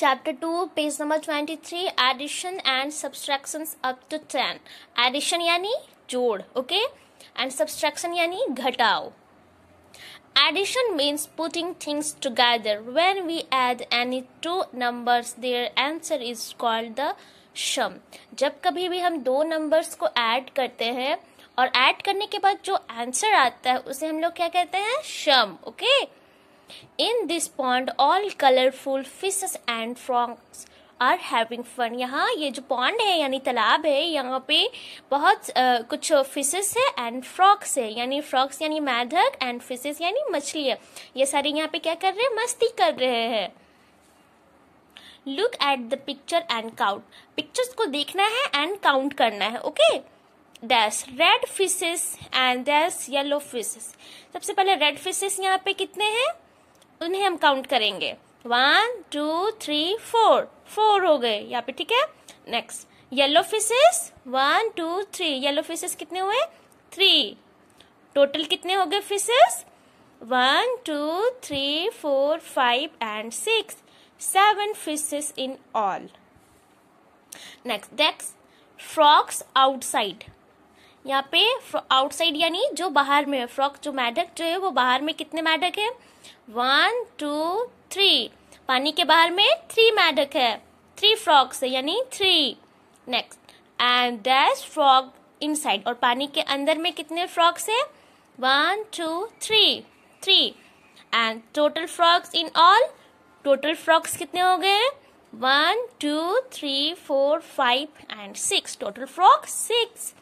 Chapter 2, page number 23, addition and subtractions up to 10. Addition यानी जोड़, okay? And subtraction यानी घटाओ. Addition means putting things together. When we add any two numbers, their answer is called the sum. जब कभी भी हम दो numbers को add करते हैं और ऐड करने के बाद जो आंसर आता है उसे हम लोग क्या कहते हैं some okay okay? In this pond all colourful fishes and frogs are having fun यहाँ ये जो पॉन्ड है यानी तालाब है यहाँ पे बहुत आ, कुछ फिशेस है एंड फ्रॉक्स है यानी फ्रॉक्स यानी मैधक एंड फिशेस यानी मछली है ये सारे यहाँ पे क्या कर रहे हैं मस्ती कर रहे हैं look at the picture and count pictures को देखना है एंड काउंट करना है okay dash red fishes and dash yellow fishes सबसे पहले रेड फिशेस यहाँ पे कितने हैं उन्हें हम काउंट करेंगे one two three four four हो गए यहाँ पे ठीक है next yellow fishes one two three yellow fishes कितने हुए थ्री टोटल कितने हो गए fishes one two three four five and six seven fishes in all next next frogs outside यहाँ पे आउटसाइड यानी जो बाहर में है फ्रॉक जो मैडक जो है वो बाहर में कितने मैडक है वन टू थ्री पानी के बाहर में थ्री मैडक है थ्री फ्रॉक्स है यानी three next and dash frog inside और पानी के अंदर में कितने फ्रॉक्स है one two three three and total frogs in all total frogs कितने हो गए one two three four five and six total frogs six